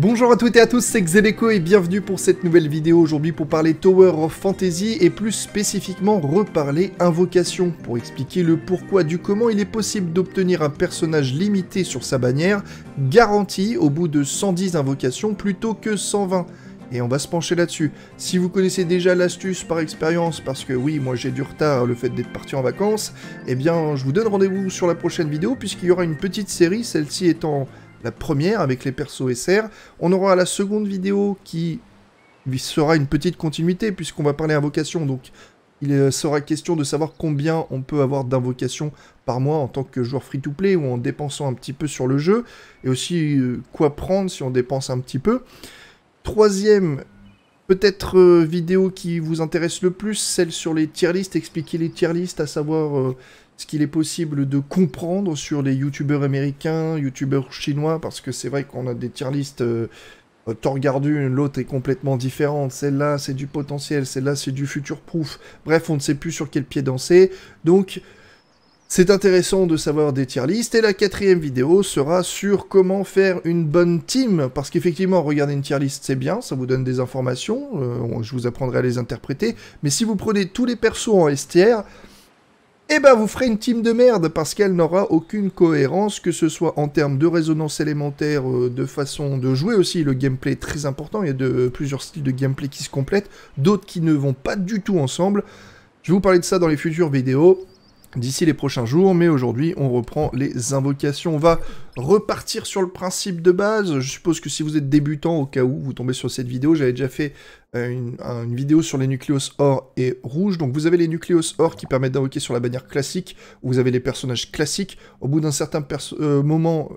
Bonjour à toutes et à tous, c'est Xeleco et bienvenue pour cette nouvelle vidéo aujourd'hui pour parler Tower of Fantasy et plus spécifiquement reparler invocation pour expliquer le pourquoi du comment il est possible d'obtenir un personnage limité sur sa bannière garanti au bout de 110 invocations plutôt que 120 et on va se pencher là-dessus. Si vous connaissez déjà l'astuce par expérience, parce que oui, moi j'ai du retard le fait d'être parti en vacances, eh bien je vous donne rendez-vous sur la prochaine vidéo puisqu'il y aura une petite série, celle-ci étant la première avec les persos SR. On aura la seconde vidéo qui sera une petite continuité puisqu'on va parler invocation. Donc il euh, sera question de savoir combien on peut avoir d'invocations par mois en tant que joueur free-to-play ou en dépensant un petit peu sur le jeu. Et aussi euh, quoi prendre si on dépense un petit peu. Troisième peut-être euh, vidéo qui vous intéresse le plus, celle sur les tier lists, expliquer les tier lists, à savoir ce qu'il est possible de comprendre sur les youtubeurs américains, youtubeurs chinois, parce que c'est vrai qu'on a des tier listes euh, t'en l'autre est complètement différente, celle-là c'est du potentiel, celle-là c'est du futur proof, bref on ne sait plus sur quel pied danser, donc c'est intéressant de savoir des tier listes, et la quatrième vidéo sera sur comment faire une bonne team, parce qu'effectivement regarder une tier list c'est bien, ça vous donne des informations, euh, je vous apprendrai à les interpréter, mais si vous prenez tous les persos en STR, et eh ben vous ferez une team de merde parce qu'elle n'aura aucune cohérence, que ce soit en termes de résonance élémentaire, euh, de façon de jouer aussi, le gameplay est très important, il y a de, plusieurs styles de gameplay qui se complètent, d'autres qui ne vont pas du tout ensemble. Je vais vous parler de ça dans les futures vidéos d'ici les prochains jours, mais aujourd'hui on reprend les invocations. On va repartir sur le principe de base. Je suppose que si vous êtes débutant, au cas où vous tombez sur cette vidéo, j'avais déjà fait euh, une, vidéo sur les nucléos or et rouge. Donc vous avez les nucléos or qui permettent d'invoquer sur la bannière classique, vous avez les personnages classiques. Au bout d'un certain euh, moment...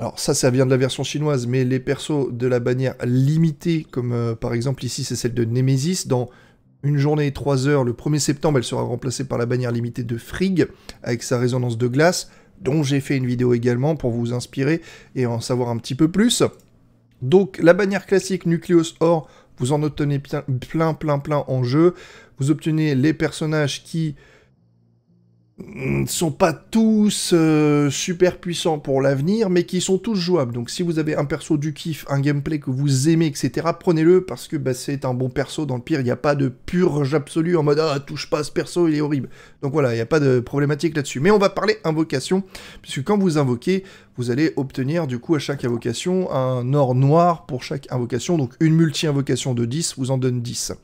Alors ça, ça vient de la version chinoise, mais les persos de la bannière limitée, comme euh, par exemple ici c'est celle de Nemesis, dans une journée et 3 heures. Le 1er septembre, elle sera remplacée par la bannière limitée de Frigg avec sa résonance de glace, dont j'ai fait une vidéo également pour vous inspirer et en savoir un petit peu plus. Donc la bannière classique Nucleus Or, vous en obtenez plein plein plein en jeu. Vous obtenez les personnages qui Mm, sont pas tous euh, super puissants pour l'avenir, mais qui sont tous jouables. Donc si vous avez un perso du kiff, un gameplay que vous aimez, etc., prenez-le parce que bah, c'est un bon perso. Dans le pire, il n'y a pas de purge absolue en mode ah touche pas à ce perso, il est horrible. Donc voilà, il n'y a pas de problématique là-dessus. Mais on va parler invocation, puisque quand vous invoquez, vous allez obtenir du coup à chaque invocation un or noir pour chaque invocation, donc une multi-invocation de 10 vous en donne 10.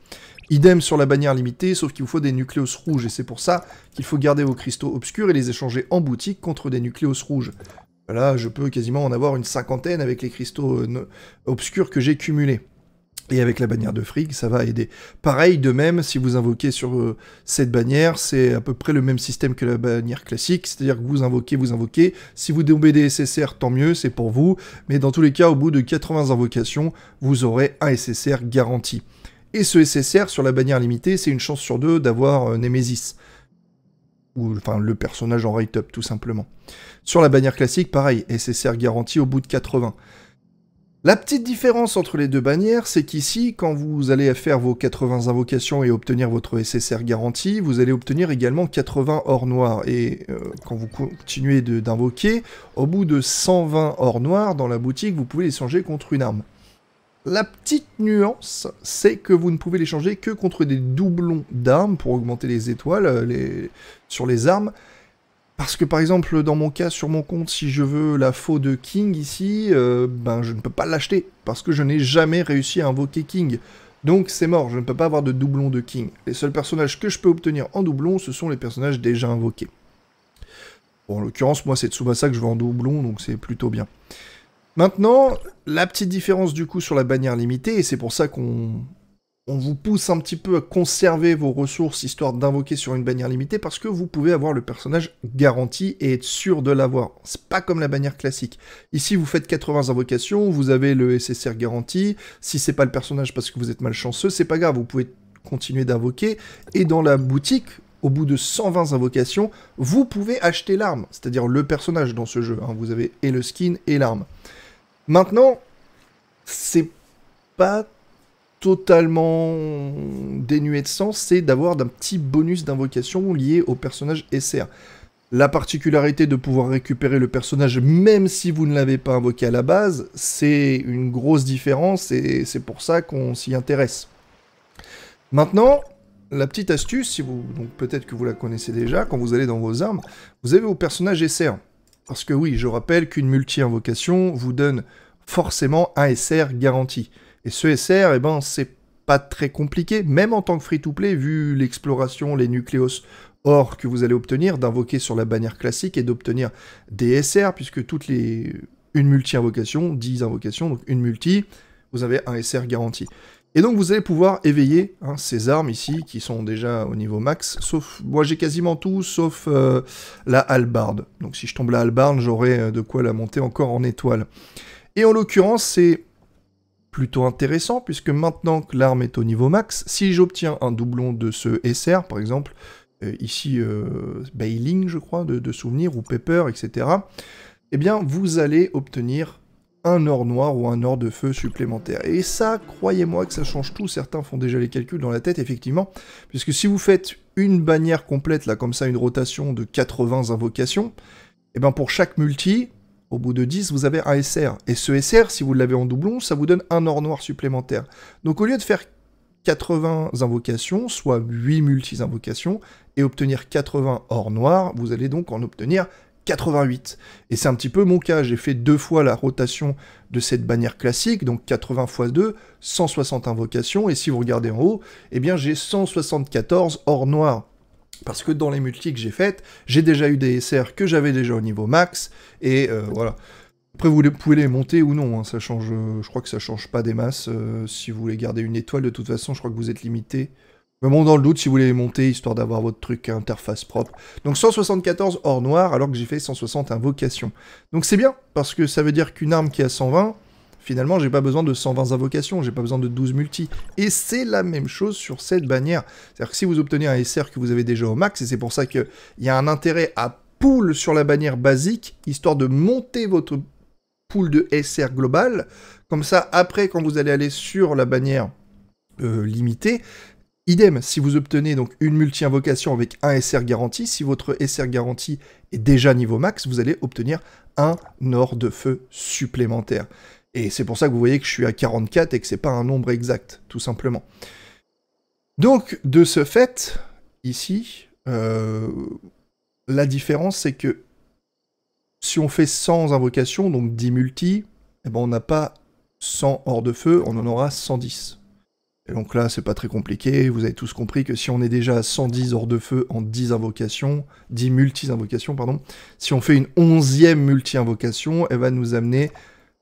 Idem sur la bannière limitée, sauf qu'il vous faut des nucléos rouges, et c'est pour ça qu'il faut garder vos cristaux obscurs et les échanger en boutique contre des nucléos rouges. Voilà, je peux quasiment en avoir une cinquantaine avec les cristaux euh, obscurs que j'ai cumulés. Et avec la bannière de Frigg, ça va aider. Pareil, de même, si vous invoquez sur euh, cette bannière, c'est à peu près le même système que la bannière classique, c'est-à-dire que vous invoquez, vous invoquez. Si vous tombez des SSR, tant mieux, c'est pour vous. Mais dans tous les cas, au bout de 80 invocations, vous aurez un SSR garanti. Et ce SSR sur la bannière limitée, c'est une chance sur deux d'avoir euh, Nemesis. Ou enfin le personnage en rate-up tout simplement. Sur la bannière classique, pareil, SSR garanti au bout de 80. La petite différence entre les deux bannières, c'est qu'ici, quand vous allez faire vos 80 invocations et obtenir votre SSR garanti, vous allez obtenir également 80 or noir. Et euh, quand vous continuez d'invoquer, au bout de 120 or noir dans la boutique, vous pouvez les changer contre une arme. La petite nuance, c'est que vous ne pouvez les que contre des doublons d'armes pour augmenter les étoiles euh, sur les armes. Parce que par exemple, dans mon cas, sur mon compte, si je veux la faux de King ici, euh, ben je ne peux pas l'acheter, parce que je n'ai jamais réussi à invoquer King. Donc c'est mort, je ne peux pas avoir de doublon de King. Les seuls personnages que je peux obtenir en doublon, ce sont les personnages déjà invoqués. en l'occurrence, moi c'est Tsubasa que je veux en doublon, donc c'est plutôt bien. Maintenant, la petite différence du coup sur la bannière limitée, et c'est pour ça qu'on vous pousse un petit peu à conserver vos ressources histoire d'invoquer sur une bannière limitée parce que vous pouvez avoir le personnage garanti et être sûr de l'avoir. C'est pas comme la bannière classique. Ici, vous faites 80 invocations, vous avez le SSR garanti. Si c'est pas le personnage parce que vous êtes malchanceux, c'est pas grave, vous pouvez continuer d'invoquer. Et dans la boutique, au bout de 120 invocations, vous pouvez acheter l'arme, c'est-à-dire le personnage dans ce jeu. Hein. Vous avez et le skin et l'arme. Maintenant, c'est pas totalement dénué de sens, c'est d'avoir un petit bonus d'invocation lié au personnage SR. La particularité de pouvoir récupérer le personnage même si vous ne l'avez pas invoqué à la base, c'est une grosse différence et c'est pour ça qu'on s'y intéresse. Maintenant, la petite astuce, si vous, peut-être que vous la connaissez déjà, quand vous allez dans vos armes, vous avez vos personnages SR. Parce que oui, je rappelle qu'une multi-invocation vous donne forcément un SR garanti. Et ce SR, eh ben, c'est pas très compliqué, même en tant que free-to-play, vu l'exploration, les nucléos or que vous allez obtenir, d'invoquer sur la bannière classique et d'obtenir des SR, puisque toutes les... une multi-invocation, 10 invocations, donc une multi, vous avez un SR garanti. Et donc vous allez pouvoir éveiller hein, ces armes ici, qui sont déjà au niveau max, sauf, moi j'ai quasiment tout, sauf euh, la halbarde. Donc si je tombe la halbarde, j'aurai euh, de quoi la monter encore en étoile. Et en l'occurrence, c'est plutôt intéressant, puisque maintenant que l'arme est au niveau max, si j'obtiens un doublon de ce SR, par exemple, euh, ici Bailing, je crois, de, de souvenirs, ou Pepper, etc., eh bien, vous allez obtenir un or noir ou un or de feu supplémentaire. Et ça, croyez-moi que ça change tout, certains font déjà les calculs dans la tête, effectivement, puisque si vous faites une bannière complète, là, comme ça, une rotation de 80 invocations, et eh ben pour chaque multi, au bout de 10, vous avez un SR. Et ce SR, si vous l'avez en doublon, ça vous donne un or noir supplémentaire. Donc au lieu de faire 80 invocations, soit 8 multi invocations et obtenir 80 or noirs, vous allez donc en obtenir 88. Et c'est un petit peu mon cas, j'ai fait deux fois la rotation de cette bannière classique, donc 80 x 2, 160 invocations, et si vous regardez en haut, eh bien j'ai 174 or noir. Parce que dans les multis que j'ai faites, j'ai déjà eu des SR que j'avais déjà au niveau max, et euh, voilà. Après, vous pouvez les monter ou non, hein. ça change, je crois que ça change pas des masses. Euh, si vous voulez garder une étoile, de toute façon, je crois que vous êtes limité mais bon, dans le doute, si vous voulez les monter, histoire d'avoir votre truc interface propre. Donc 174 hors noir, alors que j'ai fait 160 invocations. Donc c'est bien, parce que ça veut dire qu'une arme qui a 120, finalement, j'ai pas besoin de 120 invocations, j'ai pas besoin de 12 multi. Et c'est la même chose sur cette bannière. C'est-à-dire que si vous obtenez un SR que vous avez déjà au max, et c'est pour ça qu'il y a un intérêt à pool sur la bannière basique, histoire de monter votre pool de SR global. Comme ça, après, quand vous allez aller sur la bannière euh, limitée, Idem, si vous obtenez donc une multi-invocation avec un SR garanti, si votre SR garanti est déjà niveau max, vous allez obtenir un or de feu supplémentaire. Et c'est pour ça que vous voyez que je suis à 44 et que c'est pas un nombre exact, tout simplement. Donc, de ce fait, ici, euh, la différence, c'est que si on fait 100 invocations, donc 10 multi, eh ben, on n'a pas 100 hors de feu, on en aura 110. Et donc là, c'est pas très compliqué, vous avez tous compris que si on est déjà à 110 hors de feu en 10 invocations, 10 multi-invocations, pardon, si on fait une 11e multi-invocation, elle va nous amener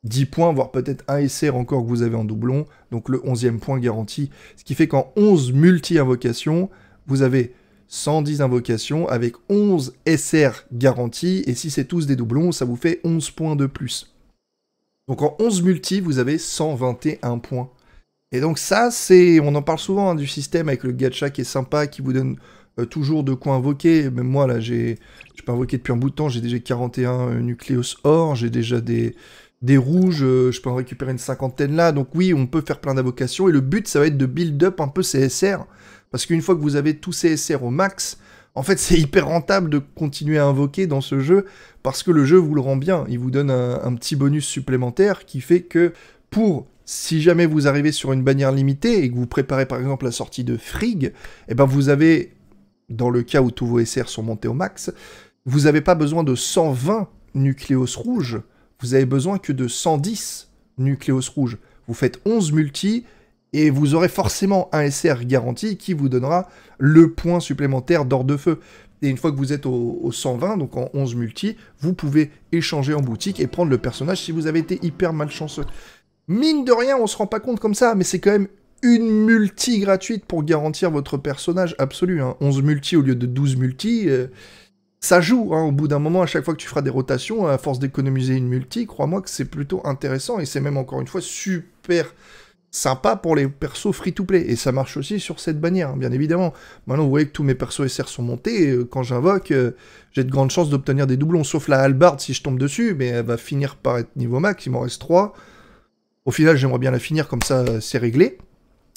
10 points, voire peut-être un SR encore que vous avez en doublon, donc le 11e point garanti. Ce qui fait qu'en 11 multi-invocations, vous avez 110 invocations avec 11 SR garantis, et si c'est tous des doublons, ça vous fait 11 points de plus. Donc en 11 multi, vous avez 121 points. Et donc ça, c'est, on en parle souvent hein, du système avec le gacha qui est sympa, qui vous donne euh, toujours de quoi invoquer. Même moi là, j'ai, j'ai pas invoqué depuis un bout de temps. J'ai déjà 41 euh, nucléos or, j'ai déjà des des rouges, euh, je peux en récupérer une cinquantaine là. Donc oui, on peut faire plein d'invocations. Et le but, ça va être de build up un peu CSR. parce qu'une fois que vous avez tous ces SR au max, en fait, c'est hyper rentable de continuer à invoquer dans ce jeu parce que le jeu vous le rend bien. Il vous donne un petit bonus supplémentaire qui fait que pour si jamais vous arrivez sur une bannière limitée et que vous préparez par exemple la sortie de Frig, eh ben vous avez, dans le cas où tous vos SR sont montés au max, vous n'avez pas besoin de 120 nucléos rouges, vous avez besoin que de 110 nucléos rouges. Vous faites 11 multi et vous aurez forcément un SR garanti qui vous donnera le point supplémentaire d'or de feu. Et une fois que vous êtes au, 120, donc en 11 multi, vous pouvez échanger en boutique et prendre le personnage si vous avez été hyper malchanceux. Mine de rien, on se rend pas compte comme ça, mais c'est quand même une multi gratuite pour garantir votre personnage absolu. 11 hein. multi au lieu de 12 multi, euh, ça joue. Hein. Au bout d'un moment, à chaque fois que tu feras des rotations, à force d'économiser une multi, crois-moi que c'est plutôt intéressant et c'est même encore une fois super sympa pour les persos free-to-play. Et ça marche aussi sur cette bannière, hein. bien évidemment. Maintenant, vous voyez que tous mes persos SR sont montés. Euh, quand j'invoque, euh, j'ai de grandes chances d'obtenir des doublons, sauf la halbarde si je tombe dessus, mais elle va finir par être niveau max. Il m'en reste 3. Au final, j'aimerais bien la finir, comme ça euh, c'est réglé.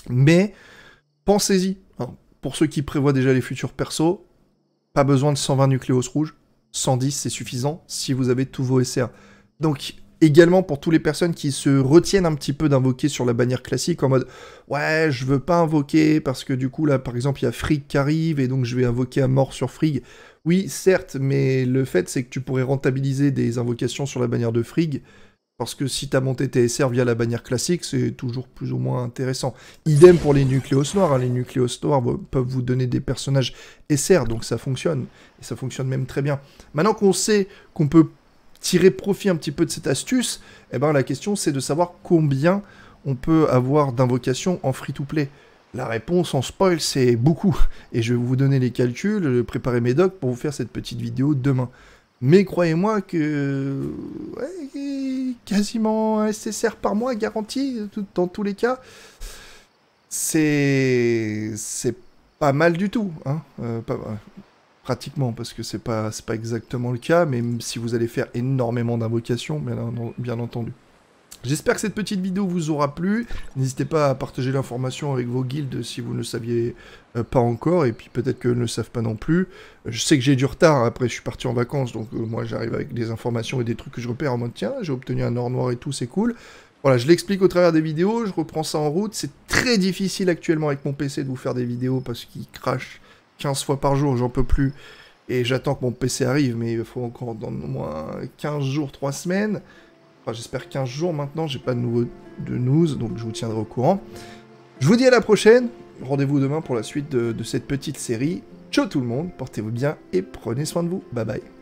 Mais pensez-y. Hein, pour ceux qui prévoient déjà les futurs persos, pas besoin de 120 nucléos rouges. 110, c'est suffisant si vous avez tous vos SR. Donc, également pour toutes les personnes qui se retiennent un petit peu d'invoquer sur la bannière classique en mode ouais je veux pas invoquer parce que du coup là par exemple il y a Frigg qui arrive et donc je vais invoquer à mort sur Frigg. Oui certes mais le fait c'est que tu pourrais rentabiliser des invocations sur la bannière de Frigg parce que si tu as monté SR via la bannière classique, c'est toujours plus ou moins intéressant. Idem pour les nucléos noirs. Hein. Les nucléos noirs peuvent vous donner des personnages SR, donc ça fonctionne. Et ça fonctionne même très bien. Maintenant qu'on sait qu'on peut tirer profit un petit peu de cette astuce, eh ben, la question c'est de savoir combien on peut avoir d'invocations en free-to-play. La réponse en spoil, c'est beaucoup. Et je vais vous donner les calculs, préparer mes docs pour vous faire cette petite vidéo demain. Mais croyez-moi que quasiment un SSR par mois garanti, dans tous les cas, c'est c'est pas mal du tout. Hein euh, euh, Pratiquement, parce que c'est pas, pas exactement le cas, même si vous allez faire énormément d'invocations, bien entendu. J'espère que cette petite vidéo vous aura plu. N'hésitez pas à partager l'information avec vos guildes si vous ne le saviez euh, pas encore, et puis peut-être que ne le savent pas non plus. Je sais que j'ai du retard, après je suis parti en vacances, donc euh, moi j'arrive avec des informations et des trucs que je repère en mode tiens, j'ai obtenu un or noir et tout, c'est cool. Voilà, je l'explique au travers des vidéos, je reprends ça en route. C'est très difficile actuellement avec mon PC de vous faire des vidéos parce qu'il crache 15 fois par jour, j'en peux plus. Et j'attends que mon PC arrive, mais il faut encore dans au moins 15 jours, 3 semaines j'espère qu'un jour, maintenant, j'ai pas de nouveau de news, donc je vous tiendrai au courant. Je vous dis à la prochaine, rendez-vous demain pour la suite de, de cette petite série. Ciao tout le monde, portez-vous bien et prenez soin de vous. Bye bye.